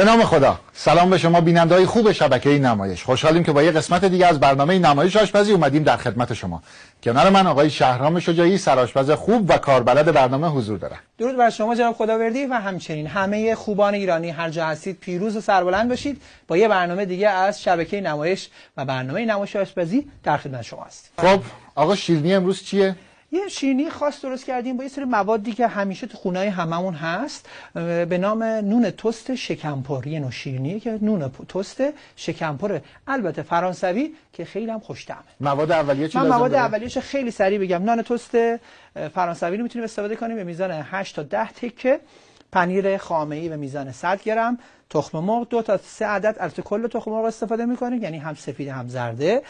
به نام خدا سلام به شما بیننده های خوب شبکه نمایش خوشحالیم که با یه قسمت دیگه از برنامه نمایش آشپزی اومدیم در خدمت شما کنار من آقای شهرام شجاعی سرآشپز خوب و کاربلد برنامه حضور داره درود بر شما جناب خداوردی و همچنین همه خوبان ایرانی هر جا هستید پیروز و سربلند باشید با یه برنامه دیگه از شبکه نمایش و برنامه نمایش آشپزی در خدمت شما هستیم خب آقا شیرینی امروز چیه یه شینی خاص درست کردیم با یه سری موادی که همیشه تو خونای هممون هست به نام نون تست یه نو که نون تست البته فرانسوی که خیلی هم خوش طعمه مواد اولیه چی من مواد خیلی سریع بگم نان تست فرانسوی رو میتونیم استفاده کنیم به میزان 8 تا 10 تکه پنیر خامه به میزان 100 گرم تخم مرغ دو تا سه عدد از کل تخم مرغ استفاده میکنیم یعنی هم سفید هم زرده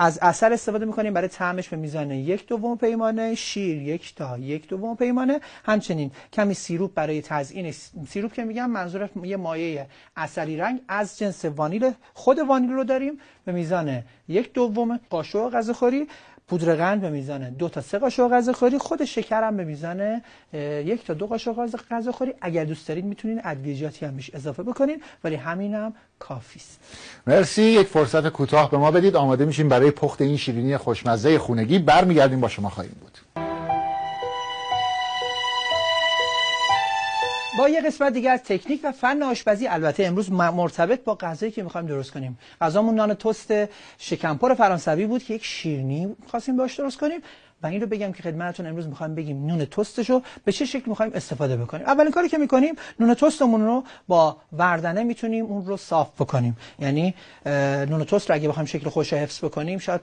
از اصل استفاده میکنیم برای تعمش به میزان یک دوم پیمانه شیر یک تا یک دوم پیمانه همچنین کمی سیروپ برای تزئین سیروپ که میگم منظور یه مایه اصلی رنگ از جنس وانیل خود وانیل رو داریم به میزان یک دوم قاشق غذاخوری پودر قند به میزان دو تا سه قاشق غذاخوری خود هم به میزان یک تا دو قاشق غذاخوری اگر دوست دارید میتونید ادویجاتی هم بهش اضافه بکنید ولی همین هم کافی مرسی یک فرصت کوتاه به ما بدید آماده میشیم برای پخت این شیرینی خوشمزه خونگی برمیگردیم با شما خواهیم بود با یه قسمت دیگه از تکنیک و فن آشپزی البته امروز مرتبط با غذایی که میخوایم درست کنیم غذامون نان تست شکمپر فرانسوی بود که یک شیرنی خواستیم باش درست کنیم و این رو بگم که خدمتون امروز میخوایم بگیم نون تستش به چه شکل میخوایم استفاده بکنیم اولین کاری که میکنیم نون تستمون رو با وردنه میتونیم اون رو صاف بکنیم یعنی نون تست رو اگه بخوایم شکل خوش حفظ بکنیم شاید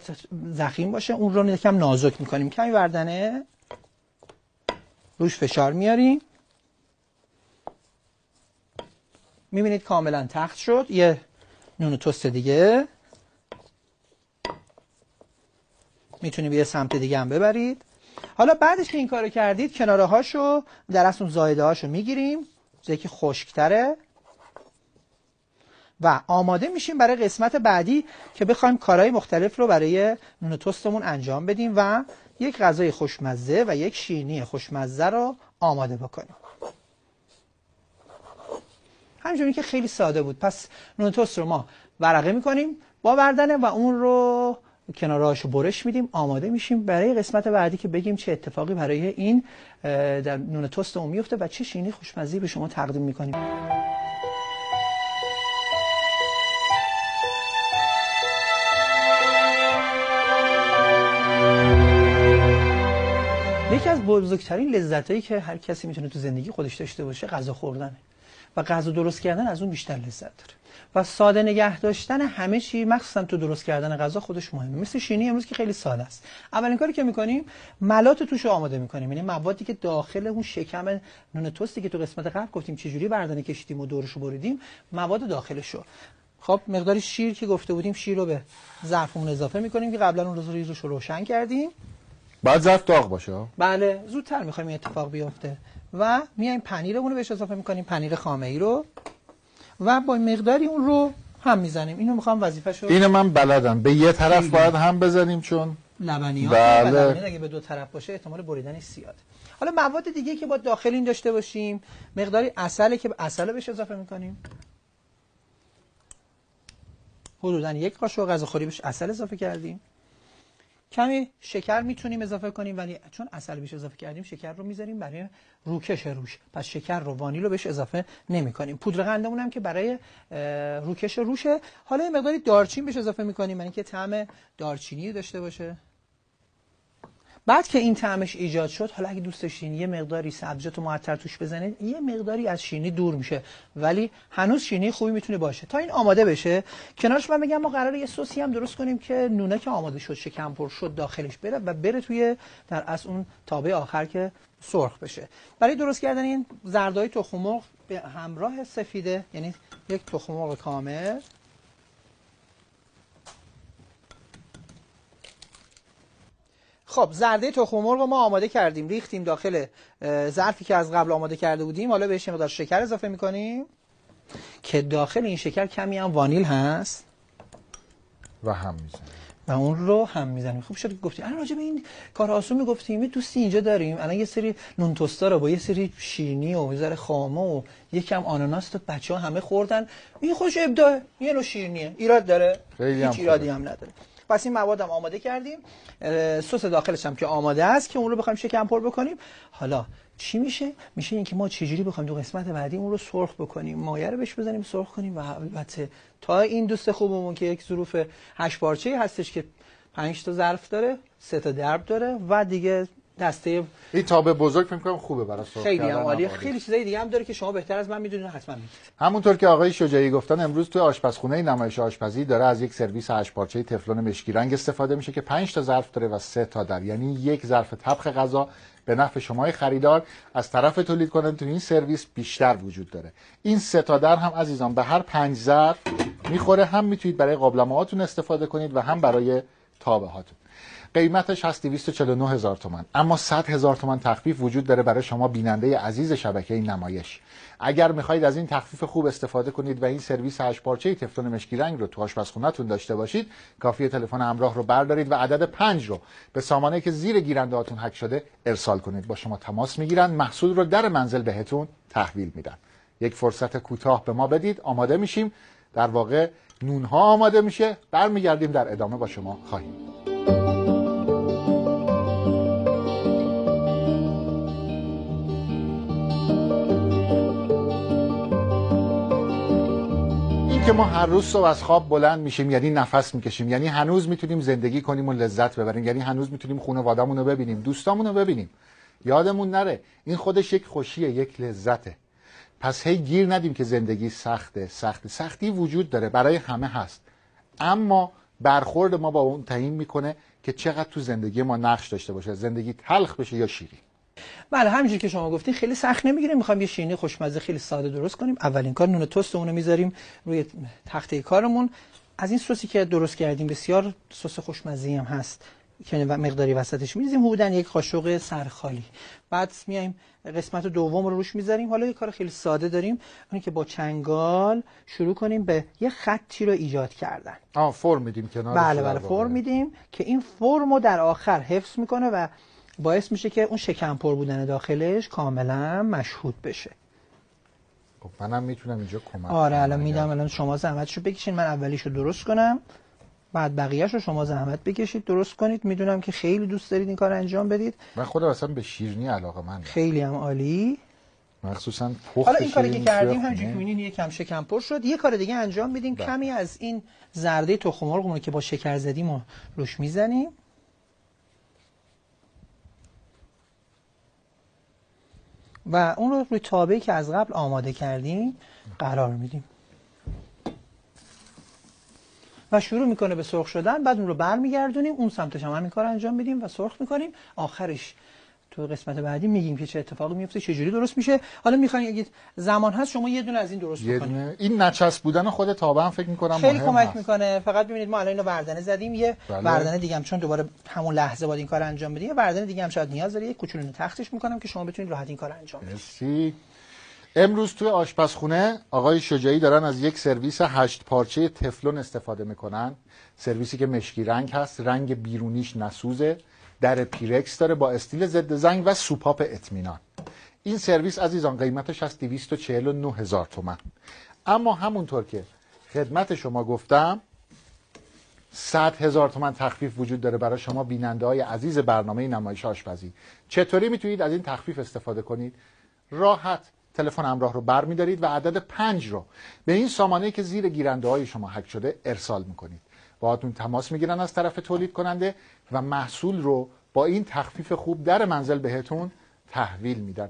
زخیم باشه اون رو یکم نازک میکنیم کمی وردنه روش فشار میاریم میبینید کاملا تخت شد یه نون توست دیگه به یه سمت دیگه هم ببرید حالا بعدش که این کارو کردید کناره هاشو در اصل زایده هاشو میگیریم چیزی که خشکتره و آماده میشیم برای قسمت بعدی که بخوایم کارهای مختلف رو برای نون توستمون انجام بدیم و یک غذای خوشمزه و یک شیرینی خوشمزه رو آماده بکنیم همینجوری که خیلی ساده بود پس توست رو ما ورقه میکنیم با وردنه و اون رو کناراش برش میدیم آماده میشیم برای قسمت بعدی که بگیم چه اتفاقی برای این در نون توست اون میفته و چه شینی خوشمزی به شما تقدیم میکنیم یکی از بزرگترین لذت هایی که هر کسی میتونه تو زندگی خودش داشته باشه غذا خوردنه و غذا درست کردن از اون بیشتر لذت داره و ساده نگه داشتن همه چی مخصوصا تو درست کردن غذا خودش مهمه مثل شینی امروز که خیلی ساده است اولین کاری که میکنیم ملات توش رو آماده میکنیم یعنی موادی که داخل اون شکم نون توستی که تو قسمت قبل گفتیم چجوری بردانه کشیدیم و دورش بریدیم مواد داخلش رو خب مقداری شیر که گفته بودیم شیر رو به ظرفمون اضافه میکنیم که قبلا اون روز رو روشن کردیم بعد ظرف داغ باشه بله زودتر میخوایم این اتفاق بیفته و میایم پنیرمون رو بهش اضافه میکنیم پنیر خامه ای رو و با مقداری اون رو هم میزنیم اینو میخوام وظیفه شو اینو من بلدم به یه طرف باید هم بزنیم چون لبنیات بله. اگه به دو طرف باشه احتمال بریدنش زیاد حالا مواد دیگه که با داخل این داشته باشیم مقداری عسلی که اصل بهش اضافه میکنیم حدودا یک قاشق غذاخوری بهش اصل اضافه کردیم کمی شکر میتونیم اضافه کنیم ولی چون اصل بهش اضافه کردیم شکر رو میذاریم برای روکش روش پس شکر رو وانیل رو بهش اضافه نمی کنیم پودر قندمون هم که برای روکش روشه حالا یه مقداری دارچین بهش اضافه میکنیم برای یعنی اینکه طعم دارچینی داشته باشه بعد که این طعمش ایجاد شد حالا اگه دوست داشتین یه مقداری سبزیجات معطر توش بزنید یه مقداری از شینی دور میشه ولی هنوز شینی خوبی میتونه باشه تا این آماده بشه کنارش من میگم ما قراره یه سوسی هم درست کنیم که نونه که آماده شد شکم پر شد داخلش بره و بره توی در از اون تابه آخر که سرخ بشه برای درست کردن این زردای تخم مرغ به همراه سفیده یعنی یک تخم مرغ کامل خب زرده تخم مرغ ما آماده کردیم ریختیم داخل ظرفی که از قبل آماده کرده بودیم حالا بهش مقدار شکر اضافه میکنیم که داخل این شکر کمی هم وانیل هست و هم میزنیم و اون رو هم میزنیم خوب شد گفتیم الان راجع به این کار آسون میگفتیم یه دوستی اینجا داریم الان یه سری نون توستا رو با یه سری شیرینی و یه ذره خامه و یکم آناناس تو بچه همه خوردن این خوش ابداع یه نوع ایراد داره هیچ ایرادی هم نداره پس این مواد هم آماده کردیم سس داخلش هم که آماده است که اون رو بخوایم شکم پر بکنیم حالا چی میشه میشه اینکه ما چجوری بخوایم دو قسمت بعدی اون رو سرخ بکنیم مایه رو بهش بزنیم سرخ کنیم و البته تا این دوست خوبمون که یک ظروف هشت پارچه‌ای هستش که پنج تا ظرف داره سه تا درب داره و دیگه دسته این تابه بزرگ فکر کنم خوبه برای صحبت خیلی هم عالی خیلی چیزای دیگه هم داره که شما بهتر از من میدونید حتما همونطور که آقای شجاعی گفتن امروز توی آشپزخونه نمایش آشپزی داره از یک سرویس هشت پارچه تفلون مشکی رنگ استفاده میشه که 5 تا ظرف داره و 3 تا در یعنی یک ظرف طبخ غذا به نفع شما خریدار از طرف تولید کننده تو این سرویس بیشتر وجود داره این سه تا در هم عزیزان به هر پنج ظرف میخوره هم میتونید برای قابلمه هاتون استفاده کنید و هم برای تابه هاتون قیمتش هست 249 هزار تومن اما 100 هزار تومن تخفیف وجود داره برای شما بیننده عزیز شبکه این نمایش اگر میخواهید از این تخفیف خوب استفاده کنید و این سرویس هش پارچه تفلون مشکی رنگ رو تو آشپزخونهتون داشته باشید کافی تلفن همراه رو بردارید و عدد پنج رو به سامانه که زیر گیرنده هاتون حک شده ارسال کنید با شما تماس میگیرن محصول رو در منزل بهتون تحویل میدن یک فرصت کوتاه به ما بدید آماده میشیم در واقع نونها آماده میشه برمیگردیم در ادامه با شما خواهیم که ما هر روز صبح از خواب بلند میشیم یعنی نفس میکشیم یعنی هنوز میتونیم زندگی کنیم و لذت ببریم یعنی هنوز میتونیم خانواده‌مون رو ببینیم دوستامون رو ببینیم یادمون نره این خودش یک خوشیه یک لذته پس هی گیر ندیم که زندگی سخته سخته سختی وجود داره برای همه هست اما برخورد ما با اون تعیین میکنه که چقدر تو زندگی ما نقش داشته باشه زندگی تلخ بشه یا شیرین بله همینجوری که شما گفتین خیلی سخت نمیگیریم میخوام یه شینی خوشمزه خیلی ساده درست کنیم اولین کار نون تست اونو میذاریم روی تخته کارمون از این سوسی که درست کردیم بسیار سس خوشمزه هم هست که مقداری وسطش میریزیم حدودا یک قاشق سرخالی بعد میایم قسمت دوم رو روش میذاریم حالا یه کار خیلی ساده داریم اونی که با چنگال شروع کنیم به یه خطی رو ایجاد کردن آ فرم میدیم کنارش بله بله فرم میدیم که این فرم رو در آخر حفظ میکنه و باعث میشه که اون شکم پر بودن داخلش کاملا مشهود بشه خب منم میتونم اینجا کمک آره الان میدم الان شما زحمتشو بکشین من اولیشو درست کنم بعد بقیهش رو شما زحمت بکشید درست کنید میدونم که خیلی دوست دارید این کار انجام بدید من خود اصلا به شیرنی علاقه من دارم. خیلی هم عالی مخصوصا پخت حالا این کاری که کردیم همینجوری که کم یکم شکم پر شد یه کار دیگه انجام میدیم بله. کمی از این زرده تخم مرغمون که با شکر زدیم رو روش میزنیم و اون رو روی تابعی که از قبل آماده کردیم قرار میدیم و شروع میکنه به سرخ شدن بعد اون رو برمیگردونیم اون سمتش هم همین کار انجام میدیم و سرخ میکنیم آخرش تو قسمت بعدی میگیم که چه اتفاقی میفته چه جوری درست میشه حالا میخواین اگه زمان هست شما یه دونه از این درست بکنید این نچسب بودن خود تابه هم فکر میکنم خیلی کمک هست. میکنه فقط ببینید ما الان اینو بردنه زدیم یه بله. بردنه دیگه هم چون دوباره همون لحظه باید این کار انجام بدیم یه بردنه دیگه هم شاید نیاز داره یه کوچولو تختش میکنم که شما بتونید راحت این کار انجام بدید امروز توی آشپزخونه آقای شجاعی دارن از یک سرویس هشت پارچه تفلون استفاده میکنن سرویسی که مشکی رنگ هست رنگ بیرونیش نسوزه در پیرکس داره با استیل ضد زنگ و سوپاپ اطمینان این سرویس عزیزان قیمتش از 249 هزار تومن اما همونطور که خدمت شما گفتم 100 هزار تومن تخفیف وجود داره برای شما بیننده های عزیز برنامه نمایش آشپزی چطوری میتونید از این تخفیف استفاده کنید راحت تلفن همراه رو برمیدارید و عدد پنج رو به این سامانه که زیر گیرنده های شما حک شده ارسال میکنید باهاتون تماس میگیرن از طرف تولید کننده و محصول رو با این تخفیف خوب در منزل بهتون تحویل میدن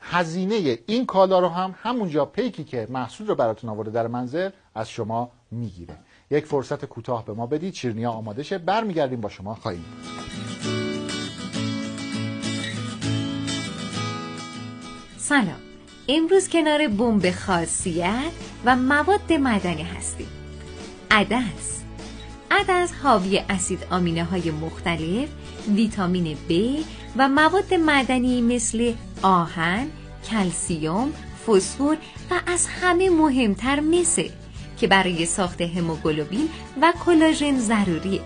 هزینه این کالا رو هم همونجا پیکی که محصول رو براتون آورده در منزل از شما میگیره یک فرصت کوتاه به ما بدید چیرنیا آماده شه برمیگردیم با شما خواهیم سلام امروز کنار بمب خاصیت و مواد مدنی هستیم عدس عدس حاوی اسید آمینه های مختلف، ویتامین B و مواد معدنی مثل آهن، کلسیوم، فسفر و از همه مهمتر مس که برای ساخت هموگلوبین و کلاژن ضروریه.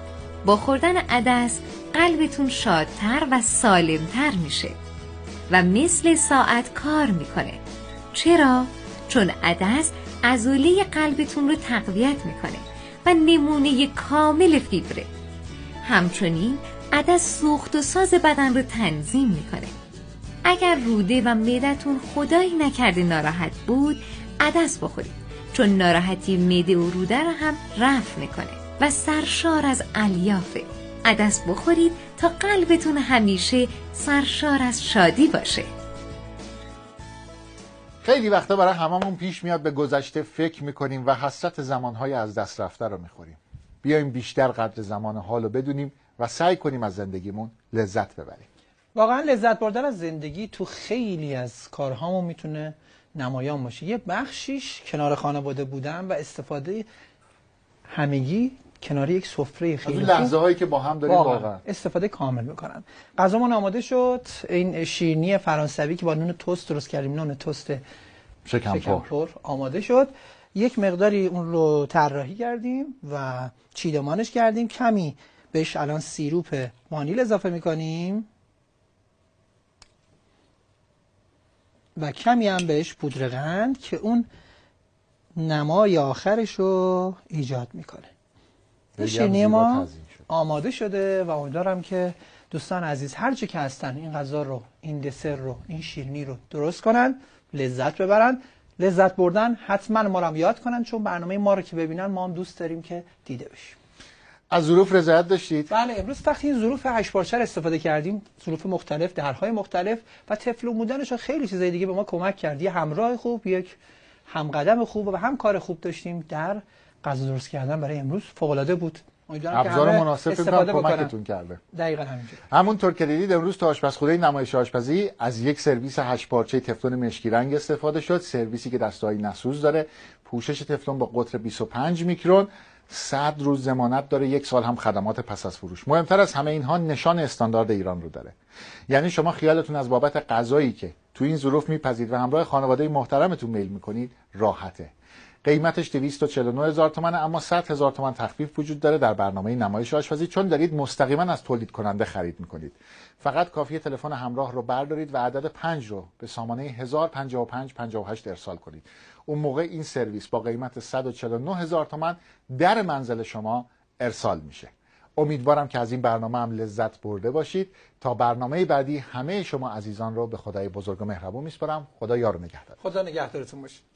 با خوردن عدس قلبتون شادتر و سالمتر میشه و مثل ساعت کار میکنه. چرا؟ چون عدس ازوله قلبتون رو تقویت میکنه. نمونه کامل فیبره همچنین عدس سوخت و ساز بدن رو تنظیم میکنه اگر روده و معدتون خدایی نکرده ناراحت بود عدس بخورید چون ناراحتی میده و روده رو هم رفع میکنه و سرشار از الیافه عدس بخورید تا قلبتون همیشه سرشار از شادی باشه خیلی وقتا برای هممون پیش میاد به گذشته فکر میکنیم و حسرت زمانهای از دست رفته رو میخوریم بیایم بیشتر قدر زمان حال بدونیم و سعی کنیم از زندگیمون لذت ببریم واقعا لذت بردن از زندگی تو خیلی از کارهامون میتونه نمایان باشه یه بخشیش کنار خانواده بودن و استفاده همگی کنار یک سفره خیلی لحظه هایی که با هم داریم واقعا استفاده کامل میکنن غذامون آماده شد این شیرنی فرانسوی که با نون توست درست کردیم نون تست شکمپور آماده شد یک مقداری اون رو طراحی کردیم و چیدمانش کردیم کمی بهش الان سیروپ وانیل اضافه میکنیم و کمی هم بهش پودر قند که اون نمای آخرش رو ایجاد میکنه شینی ما آماده شده و امیدوارم که دوستان عزیز هر چی که هستن این غذا رو این دسر رو این شیرینی رو درست کنن لذت ببرن لذت بردن حتما ما رو یاد کنن چون برنامه ما رو که ببینن ما هم دوست داریم که دیده بشیم از ظروف رضایت داشتید بله امروز وقتی این ظروف هشت استفاده کردیم ظروف مختلف درهای مختلف و تفل مودنش خیلی چیزای دیگه به ما کمک کرد یه همراه خوب یک همقدم خوب و هم کار خوب داشتیم در قضا درست کردن برای امروز فوق العاده بود ابزار مناسب کمکتون کرده دقیقا همینجور همونطور که دیدید امروز تا آشپزخونه نمایش آشپزی از یک سرویس هشت پارچه تفلون مشکی رنگ استفاده شد سرویسی که دستایی نسوز داره پوشش تفلون با قطر 25 میکرون 100 روز ضمانت داره یک سال هم خدمات پس از فروش مهمتر از همه اینها نشان استاندارد ایران رو داره یعنی شما خیالتون از بابت غذایی که تو این ظروف میپذید و همراه خانواده محترمتون میل میکنید راحته قیمتش 249 هزار تومنه اما 100 هزار تومن تخفیف وجود داره در برنامه نمایش آشپزی چون دارید مستقیما از تولید کننده خرید میکنید فقط کافی تلفن همراه رو بردارید و عدد 5 رو به سامانه 1055 58 ارسال کنید اون موقع این سرویس با قیمت 149 هزار تومن در منزل شما ارسال میشه امیدوارم که از این برنامه هم لذت برده باشید تا برنامه بعدی همه شما عزیزان رو به خدای بزرگ و مهربون میسپارم خدا یار نگهدار خدا نگهدارتون باشه